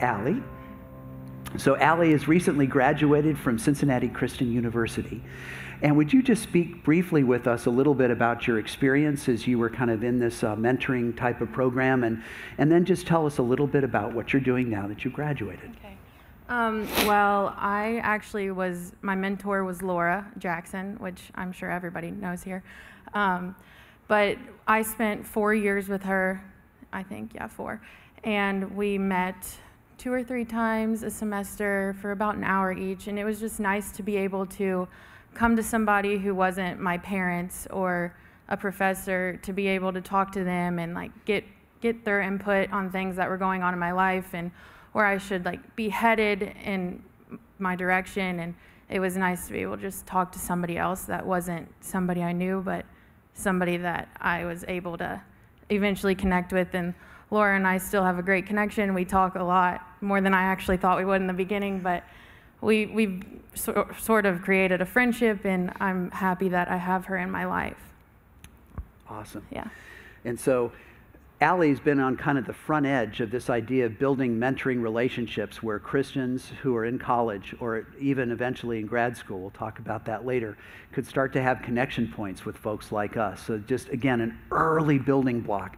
Allie. So, Allie has recently graduated from Cincinnati Christian University. And would you just speak briefly with us a little bit about your experience as you were kind of in this uh, mentoring type of program? And, and then just tell us a little bit about what you're doing now that you've graduated. Okay. Um, well, I actually was, my mentor was Laura Jackson, which I'm sure everybody knows here. Um, but I spent four years with her, I think, yeah, four. And we met two or three times a semester for about an hour each, and it was just nice to be able to come to somebody who wasn't my parents or a professor to be able to talk to them and like get get their input on things that were going on in my life and where I should like be headed in my direction and it was nice to be able to just talk to somebody else that wasn't somebody I knew but somebody that I was able to eventually connect with and Laura and I still have a great connection. We talk a lot more than I actually thought we would in the beginning, but we we so, sort of created a friendship, and I'm happy that I have her in my life. Awesome. Yeah. And so Allie's been on kind of the front edge of this idea of building mentoring relationships where Christians who are in college or even eventually in grad school, we'll talk about that later, could start to have connection points with folks like us. So, just again, an early building block.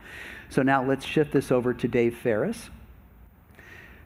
So, now let's shift this over to Dave Ferris.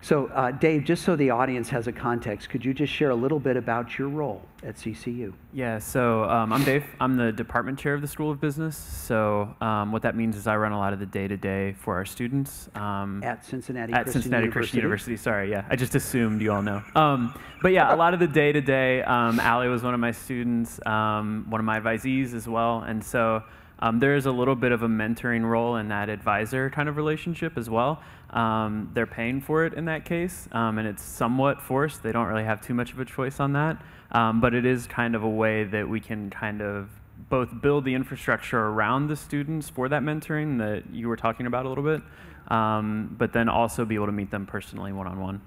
So, uh, Dave, just so the audience has a context, could you just share a little bit about your role at CCU? Yeah, so um, I'm Dave. I'm the department chair of the School of Business. So, um, what that means is I run a lot of the day to day for our students. Um, at Cincinnati At Christian Cincinnati University. Christian University, sorry, yeah. I just assumed you all know. Um, but yeah, a lot of the day to day. Allie was one of my students, um, one of my advisees as well. And so, um, there is a little bit of a mentoring role in that advisor kind of relationship as well. Um, they're paying for it in that case, um, and it's somewhat forced. They don't really have too much of a choice on that, um, but it is kind of a way that we can kind of both build the infrastructure around the students for that mentoring that you were talking about a little bit, um, but then also be able to meet them personally one on one.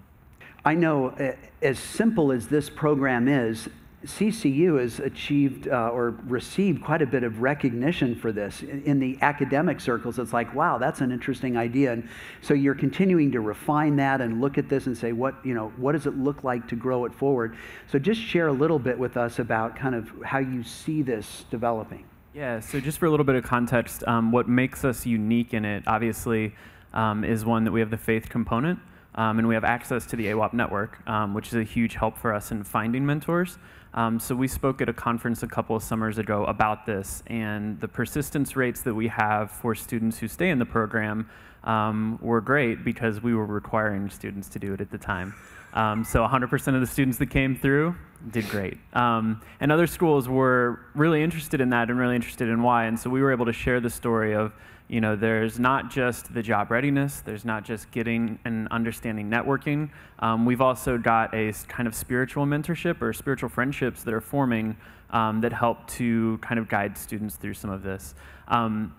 I know eh, as simple as this program is, CCU has achieved uh, or received quite a bit of recognition for this. In, the academic circles, it's like, wow, that's an interesting idea. And so you're continuing to refine that and look at this and say, what, you know, what does it look like to grow it forward? So just share a little bit with us about kind of how you see this developing. Yeah, so just for a little bit of context, um, what makes us unique in it, obviously, um, is one that we have the faith component. Um, and we have access to the AWAP network, um, which is a huge help for us in finding mentors. Um, so we spoke at a conference a couple of summers ago about this and the persistence rates that we have for students who stay in the program um, were great because we were requiring students to do it at the time. Um, so 100% of the students that came through did great. Um, and other schools were really interested in that and really interested in why. And so we were able to share the story of, you know, there's not just the job readiness, there's not just getting and understanding networking. Um, we've also got a kind of spiritual mentorship or spiritual friendship relationships that are forming um, that help to kind of guide students through some of this. Um,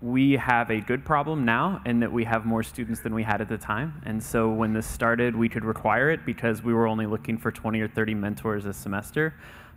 we have a good problem now in that we have more students than we had at the time. And so when this started, we could require it because we were only looking for 20 or 30 mentors a semester.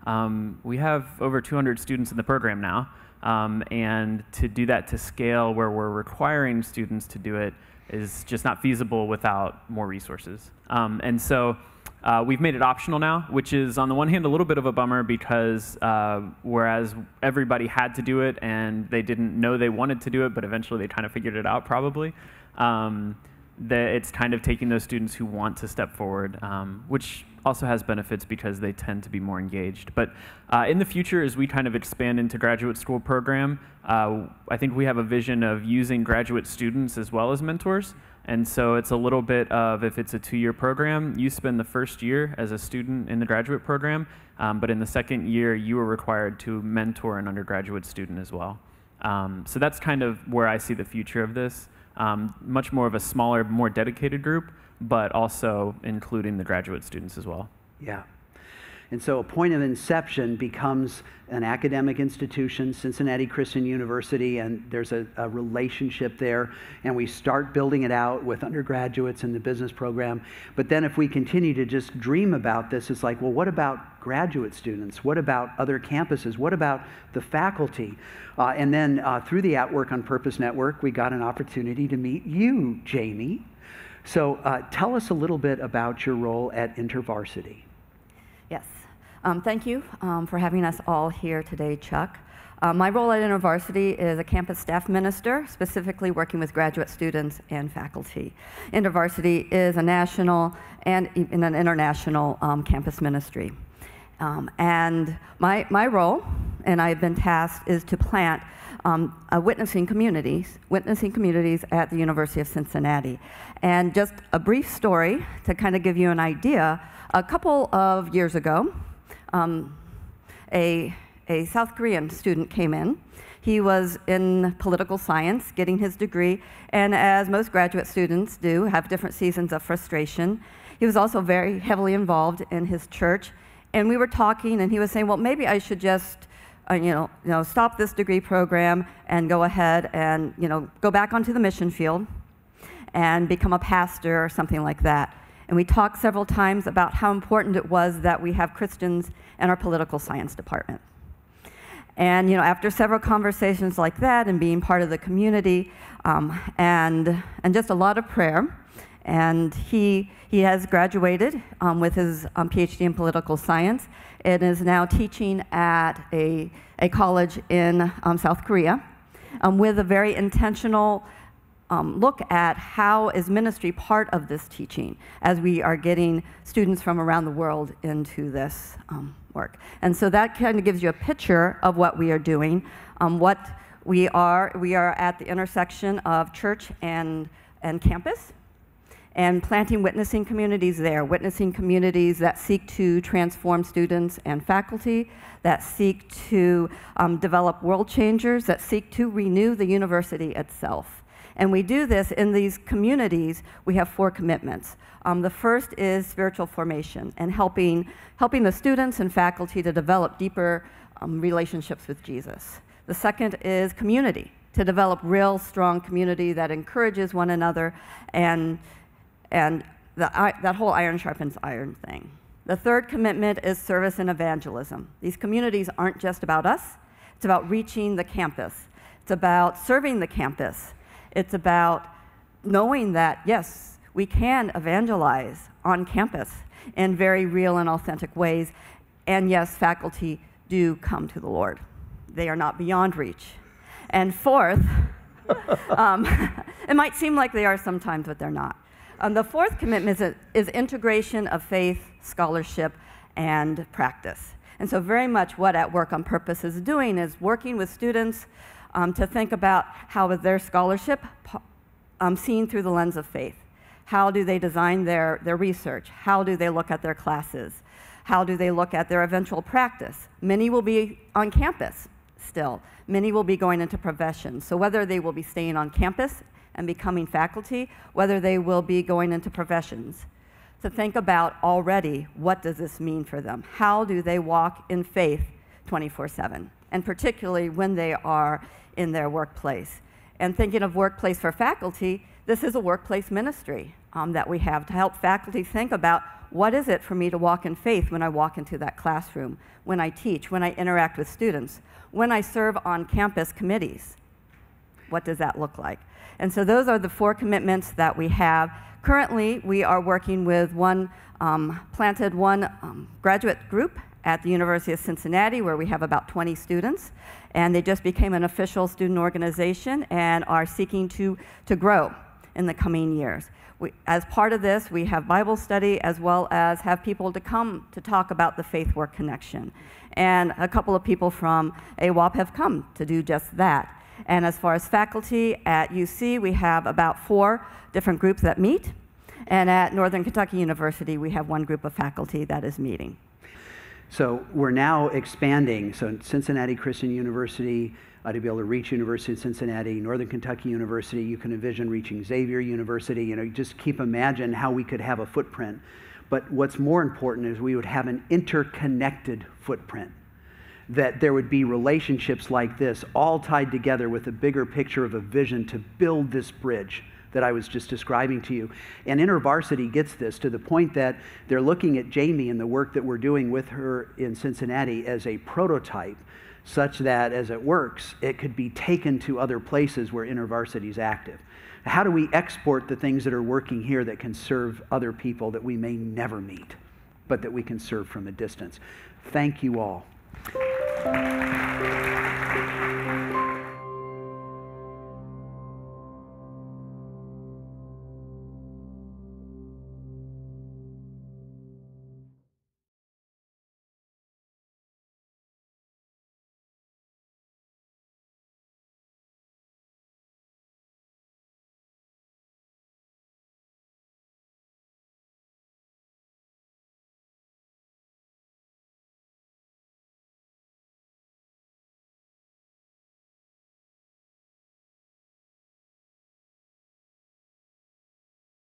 Um, we have over 200 students in the program now. Um, and to do that to scale where we're requiring students to do it is just not feasible without more resources. Um, and so uh, we've made it optional now, which is on the one hand a little bit of a bummer because uh, whereas everybody had to do it and they didn't know they wanted to do it, but eventually they kind of figured it out probably, um, that it's kind of taking those students who want to step forward, um, which also has benefits because they tend to be more engaged. But uh, in the future, as we kind of expand into graduate school program, uh, I think we have a vision of using graduate students as well as mentors. And so it's a little bit of if it's a two year program, you spend the first year as a student in the graduate program, um, but in the second year, you are required to mentor an undergraduate student as well. Um, so that's kind of where I see the future of this. Um, much more of a smaller, more dedicated group, but also including the graduate students as well. Yeah. And so a point of inception becomes an academic institution, Cincinnati Christian University, and there's a, a, relationship there. And we start building it out with undergraduates in the business program. But then if we continue to just dream about this, it's like, well, what about graduate students? What about other campuses? What about the faculty? Uh, and then uh, through the At Work on Purpose Network, we got an opportunity to meet you, Jamie. So uh, tell us a little bit about your role at InterVarsity. Yes. Um, thank you um, for having us all here today, Chuck. Uh, my role at InterVarsity is a campus staff minister, specifically working with graduate students and faculty. InterVarsity is a national and even an international um, campus ministry. Um, and my, my role, and I've been tasked, is to plant um, witnessing communities, witnessing communities at the University of Cincinnati. And just a brief story to kind of give you an idea. A couple of years ago, um, a, a South Korean student came in. He was in political science, getting his degree, and as most graduate students do, have different seasons of frustration. He was also very heavily involved in his church, and we were talking, and he was saying, "Well, maybe I should just, uh, you, know, you know, stop this degree program and go ahead and, you know, go back onto the mission field and become a pastor or something like that." And we talked several times about how important it was that we have Christians in our political science department. And you know, after several conversations like that and being part of the community um, and, and just a lot of prayer, and he, he has graduated um, with his um, PhD in political science and is now teaching at a, a college in um, South Korea um, with a very intentional um, look at how is ministry part of this teaching as we are getting students from around the world into this um, work. And so that kind of gives you a picture of what we are doing, um, what we are, we are at the intersection of church and, and campus, and planting witnessing communities there, witnessing communities that seek to transform students and faculty, that seek to um, develop world changers, that seek to renew the university itself. And we do this in these communities. We have four commitments. Um, the first is spiritual formation and helping, helping the students and faculty to develop deeper um, relationships with Jesus. The second is community, to develop real strong community that encourages one another and, and the, that whole iron sharpens iron thing. The third commitment is service and evangelism. These communities aren't just about us, it's about reaching the campus. It's about serving the campus it's about knowing that, yes, we can evangelize on campus in very real and authentic ways. And yes, faculty do come to the Lord. They are not beyond reach. And fourth, um, it might seem like they are sometimes, but they're not. Um, the fourth commitment is, is integration of faith, scholarship, and practice. And so, very much what At Work on Purpose is doing is working with students um, to think about how is their scholarship um, seen through the lens of faith? How do they design their, their research? How do they look at their classes? How do they look at their eventual practice? Many will be on campus still. Many will be going into professions. So whether they will be staying on campus and becoming faculty, whether they will be going into professions. To think about already, what does this mean for them? How do they walk in faith 24 7, and particularly when they are in their workplace. And thinking of workplace for faculty, this is a workplace ministry um, that we have to help faculty think about what is it for me to walk in faith when I walk into that classroom, when I teach, when I interact with students, when I serve on campus committees? What does that look like? And so those are the four commitments that we have. Currently, we are working with one um, planted one um, graduate group at the University of Cincinnati, where we have about 20 students. And they just became an official student organization and are seeking to, to grow in the coming years. We, as part of this, we have Bible study as well as have people to come to talk about the faith work connection. And a couple of people from AWOP have come to do just that. And as far as faculty at UC, we have about four different groups that meet. And at Northern Kentucky University, we have one group of faculty that is meeting. So we're now expanding. So Cincinnati Christian University, uh, to be able to reach University of Cincinnati, Northern Kentucky University, you can envision reaching Xavier University. You know, just keep imagine how we could have a footprint. But what's more important is we would have an interconnected footprint. That there would be relationships like this, all tied together with a bigger picture of a vision to build this bridge that I was just describing to you. And Inner Varsity gets this to the point that they're looking at Jamie and the work that we're doing with her in Cincinnati as a prototype such that as it works, it could be taken to other places where Inner Varsity is active. How do we export the things that are working here that can serve other people that we may never meet, but that we can serve from a distance? Thank you all.